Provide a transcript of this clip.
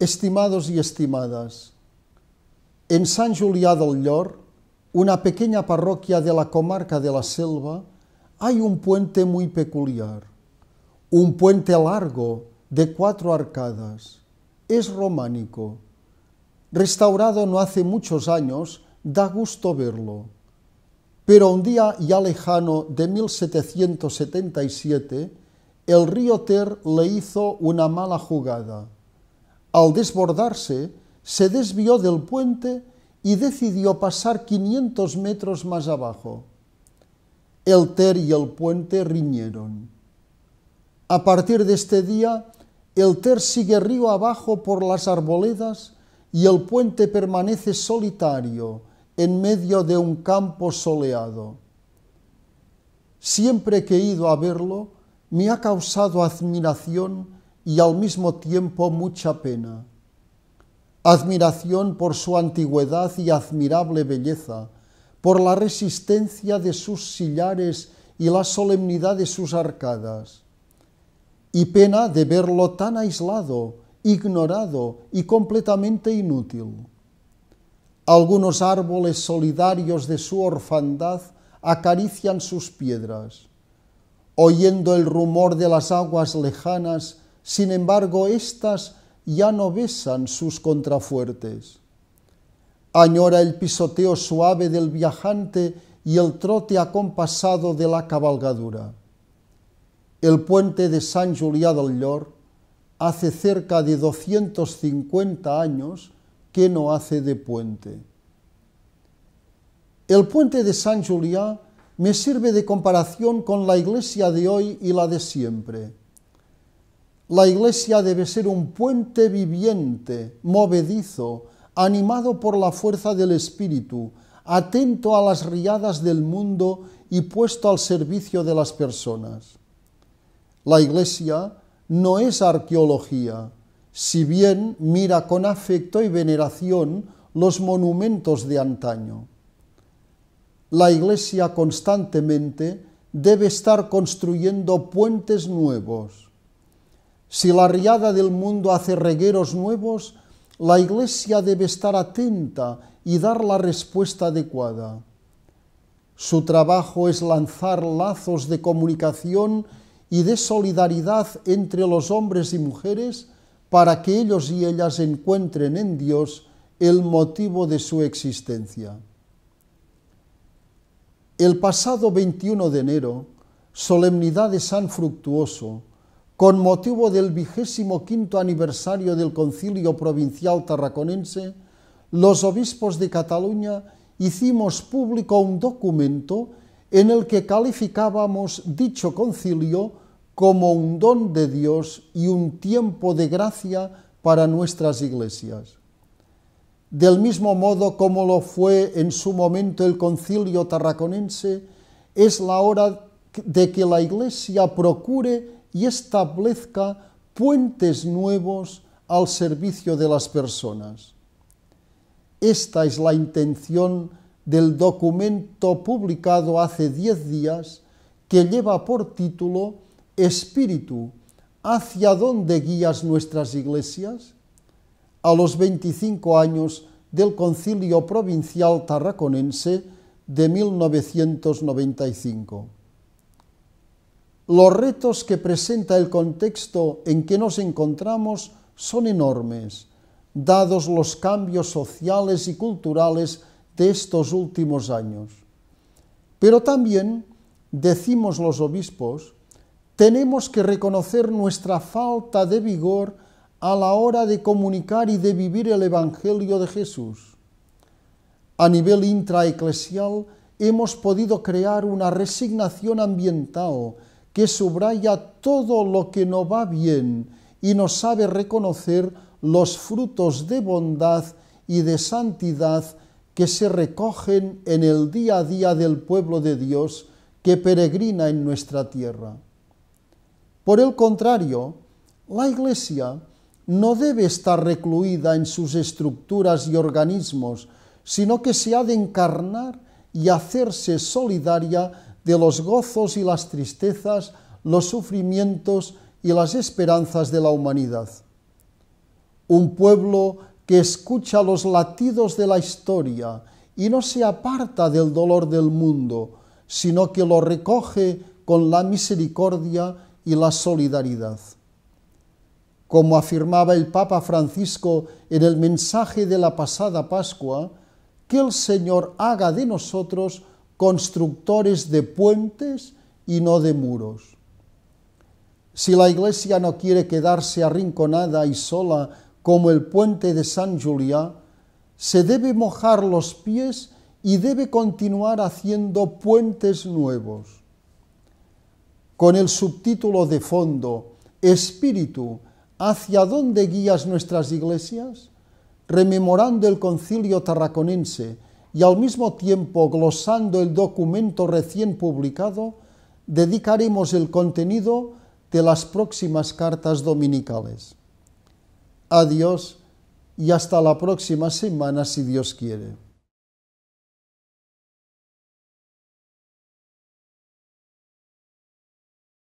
Estimados y estimadas, en San Julià del Llor, una pequeña parroquia de la comarca de la Selva, hay un puente muy peculiar, un puente largo de cuatro arcadas. Es románico. Restaurado no hace muchos años, da gusto verlo. Pero un día ya lejano de 1777, el río Ter le hizo una mala jugada al desbordarse, se desvió del puente y decidió pasar 500 metros más abajo. El Ter y el puente riñeron. A partir de este día, el Ter sigue río abajo por las arboledas y el puente permanece solitario en medio de un campo soleado. Siempre que he ido a verlo, me ha causado admiración y al mismo tiempo mucha pena. Admiración por su antigüedad y admirable belleza, por la resistencia de sus sillares y la solemnidad de sus arcadas. Y pena de verlo tan aislado, ignorado y completamente inútil. Algunos árboles solidarios de su orfandad acarician sus piedras. Oyendo el rumor de las aguas lejanas, sin embargo, éstas ya no besan sus contrafuertes. Añora el pisoteo suave del viajante y el trote acompasado de la cabalgadura. El puente de San Julià del Llor hace cerca de 250 años que no hace de puente. El puente de San Julià me sirve de comparación con la iglesia de hoy y la de siempre la iglesia debe ser un puente viviente, movedizo, animado por la fuerza del Espíritu, atento a las riadas del mundo y puesto al servicio de las personas. La iglesia no es arqueología, si bien mira con afecto y veneración los monumentos de antaño. La iglesia constantemente debe estar construyendo puentes nuevos si la riada del mundo hace regueros nuevos, la Iglesia debe estar atenta y dar la respuesta adecuada. Su trabajo es lanzar lazos de comunicación y de solidaridad entre los hombres y mujeres para que ellos y ellas encuentren en Dios el motivo de su existencia. El pasado 21 de enero, solemnidad de San Fructuoso, con motivo del vigésimo quinto aniversario del Concilio Provincial Tarraconense, los obispos de Cataluña hicimos público un documento en el que calificábamos dicho concilio como un don de Dios y un tiempo de gracia para nuestras iglesias. Del mismo modo como lo fue en su momento el concilio tarraconense, es la hora de que la Iglesia procure y establezca puentes nuevos al servicio de las personas. Esta es la intención del documento publicado hace diez días que lleva por título Espíritu, ¿hacia dónde guías nuestras iglesias? A los 25 años del Concilio Provincial Tarraconense de 1995 los retos que presenta el contexto en que nos encontramos son enormes, dados los cambios sociales y culturales de estos últimos años. Pero también, decimos los obispos, tenemos que reconocer nuestra falta de vigor a la hora de comunicar y de vivir el Evangelio de Jesús. A nivel intraeclesial hemos podido crear una resignación ambiental que subraya todo lo que no va bien y no sabe reconocer los frutos de bondad y de santidad que se recogen en el día a día del pueblo de Dios que peregrina en nuestra tierra. Por el contrario, la Iglesia no debe estar recluida en sus estructuras y organismos, sino que se ha de encarnar y hacerse solidaria de los gozos y las tristezas, los sufrimientos y las esperanzas de la humanidad. Un pueblo que escucha los latidos de la historia y no se aparta del dolor del mundo, sino que lo recoge con la misericordia y la solidaridad. Como afirmaba el Papa Francisco en el mensaje de la pasada Pascua, que el Señor haga de nosotros constructores de puentes y no de muros. Si la iglesia no quiere quedarse arrinconada y sola como el puente de San Julián, se debe mojar los pies y debe continuar haciendo puentes nuevos. Con el subtítulo de fondo, Espíritu, ¿hacia dónde guías nuestras iglesias? Rememorando el concilio tarraconense y al mismo tiempo glosando el documento recién publicado, dedicaremos el contenido de las próximas cartas dominicales. Adiós y hasta la próxima semana si Dios quiere.